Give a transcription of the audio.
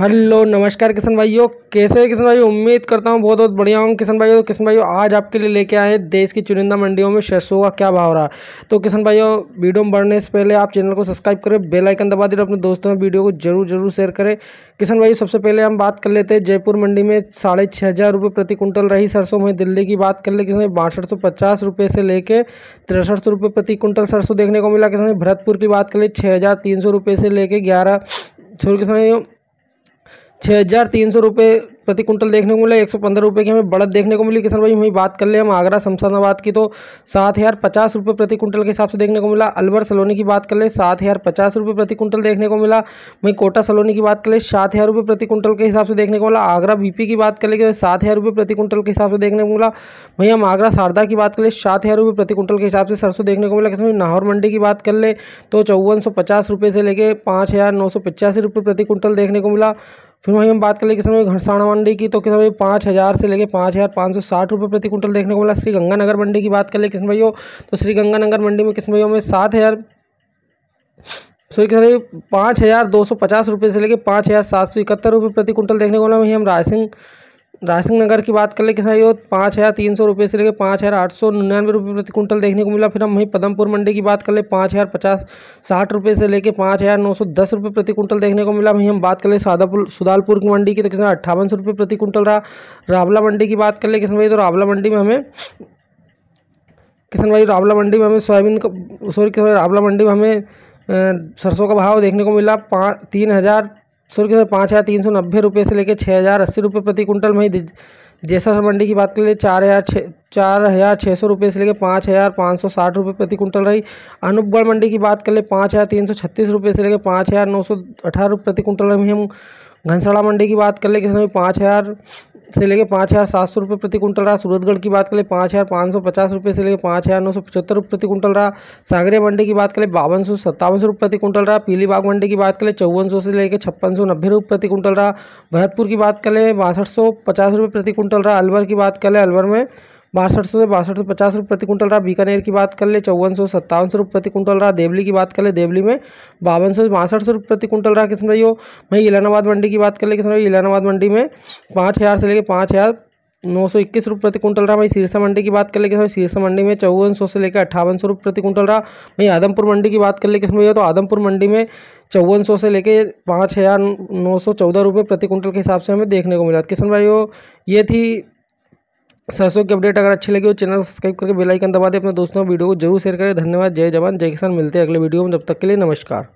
hello नमस्कार किशन भाइयों कैसे है किशन भाई उम्मीद करता हूँ बहुत बहुत बढ़िया हूँ किशन भाइयों किशन भाइयों आज आपके लिए लेके आए हैं देश की चुनिंदा मंडियों में सरसों का क्या भाव रहा तो किशन भाइयों वीडियो में बढ़ने से पहले आप चैनल को सब्सक्राइब करें बेल आइकन दबा दें अपने दोस्तों में वीडियो को जरूर जरूर शेयर करें किशन भाई सबसे पहले हम बात कर लेते हैं जयपुर मंडी में साढ़े छः हज़ार रुपये प्रति कुंटल रही सरसों में दिल्ली की बात कर ले किसान बासठ सौ पचास रुपये से लेकर तिरसठ सौ रुपये प्रति कुंटल सरसों देखने को मिला किसान भरतपुर की बात कर ले छः हज़ार तीन सौ रुपये से लेकर ग्यारह सौ किसान भाई छः हज़ार तीन सौ रुपये प्रति कुंटल देखने को मिला एक सौ पंद्रह रुपये की हमें बढ़त देखने को मिली किसान भाई वहीं बात कर ले हम आगरा शमशानाबाद की तो सात हज़ार पचास रुपये प्रति कुंटल के हिसाब से देखने को मिला अलवर सलोनी की बात कर ले सात हज़ार पचास रुपये प्रति कुंटल देखने को मिला वहीं कोटा सलोनी की बात कर ले सात हज़ार रुपये प्रति कुंटल के हिसाब से देखने को मिला आगरा बीपी की बात कर ले सात हज़ार रुपये प्रति कुंटल के हिसाब से देखने को मिला वहीं हम आगरा शारदा की बात कर ले सात हज़ार रुपये प्रति कुंटल के हिसाब से सरसों देखने को मिला किसान भाई नाहौर मंडी की बात कर ले तो चौवन सौ पचास रुपये से लेके पाँच हज़ार नौ सौ पचासी रुपये प्रति कुंटल देखने को मिला फिर वहीं हम बात कर लें किसान भाई मंडी की तो किसान भाई पाँच हज़ार से लेकर पाँच हज़ार पाँच सौ साठ रुपये प्रति कुंटल देखने को मिला श्रीगंगानगर मंडी की बात कर लें किसान भाइयों तो श्रीगंगानगर मंडी में किसान भाइयों में सात हज़ार सॉरी किसान भाई पाँच हज़ार दो सौ पचास रुपये से लेकर पाँच हज़ार सात सौ इकहत्तर रुपये प्रति कुंटल देखने को मिला वहीं हम रायसिंह राजसिंह नगर की बात कर ले किसान यो पाँच हज़ार तीन सौ रुपये से लेकर पाँच हज़ार आठ सौ निन्यानवे रुपये प्रति कुंटल देखने को मिला फिर हम वहीं पदमपुर मंडी की बात कर ले पाँच हज़ार पचास साठ रुपये से लेकर पाँच हज़ार नौ सौ दस रुपये प्रति कुंटल देखने को मिला वहीं हम बात कर ले सादापुर सुदालपुर की मंडी की तो किसान अट्ठावन सौ रुपये प्रति कुंटल रहा रावला मंडी की बात कर ले किसान भाई तो रावला मंडी में हमें किसान भाई रावला मंडी में हमें सोयाबीन का सॉरी किसान रावला मंडी में हमें सरसों का भाव देखने को मिला पाँच तीन हज़ार शुरू के सर पाँच हज़ार तीन सौ नब्बे रुपये से लेकर छः हज़ार अस्सी रुपये प्रति कुंटल में जैसा सर मंडी की बात कर लिए चार हज़ार छः चार हज़ार छः सौ रुपये से लेकर पाँच हज़ार पाँच सौ साठ रुपये प्रति कुंटल रही अनुपगढ़ मंडी की बात कर ले पाँच हज़ार तीन सौ छत्तीस रुपये से लेकर पाँच हज़ार नौ सौ अठारह रुपये प्रति कुंटल रही हम घनसड़ा मंडी की बात कर ले किसान पाँच हज़ार से लेकर पाँच हज़ार सात सौ रुपये प्रति कुंटल रहा सूरतगढ़ की बात करें पाँच हज़ार पाँच सौ पचास रुपये से लेकर पाँच हज़ार नौ सौ पचहत्तर रुपये प्रति कुंटल रहा सागरे मंडी की बात करें बावन सौ सत्तावन सौ रुपये प्रति कुंटल रहा पीलीबाग मंडी की बात करें चौवन सौ से लेकर छप्पन सौ नब्बे रुपये प्रति कुंटल रहा भरतपुर की बात करें बासठ सौ पचास रुपये प्रति कुंटल रहा अलवर की बात करें अलवर में बासठ सौ से बासठ सौ पचास रुपये प्रति क्विंटल रहा बीकानेर की बात कर ले चौवन सौ सत्तावन सौ रुपये प्रति क्विंटल रहा देवली की बात कर ले देवली में बावन सौ से बासठ सौ रुपये प्रति क्विंटल रहा किसान भाई हो वहीं इलाहाबाद मंडी की बात कर ले किसान भाई इलाहाबाद मंडी में पाँच हज़ार से लेकर पाँच हज़ार नौ सौ इक्कीस रुपये प्रति क्विंटल रहा वहीं सिरसा मंडी की बात कर ले किसान सिरसा मंडी में चौवन सौ से लेकर अट्ठावन सौ रुपये प्रति क्विंटल रहा वहीं आदमपुर मंडी की बात कर ले किसान भाई तो आदमपुर मंडी में चौवन सौ से लेकर पाँच हज़ार नौ सौ चौदह रुपये प्रति क्विंटल के हिसाब से हमें देखने को मिला किसान हो ये थी सरसों की अपडेट अगर अच्छी लगी हो चैनल को सब्सक्राइब करके बेल आइकन दबा दें अपने दोस्तों वीडियो को जरूर शेयर करें धन्यवाद जय जवान जय किसान मिलते हैं अगले वीडियो में जब तक के लिए नमस्कार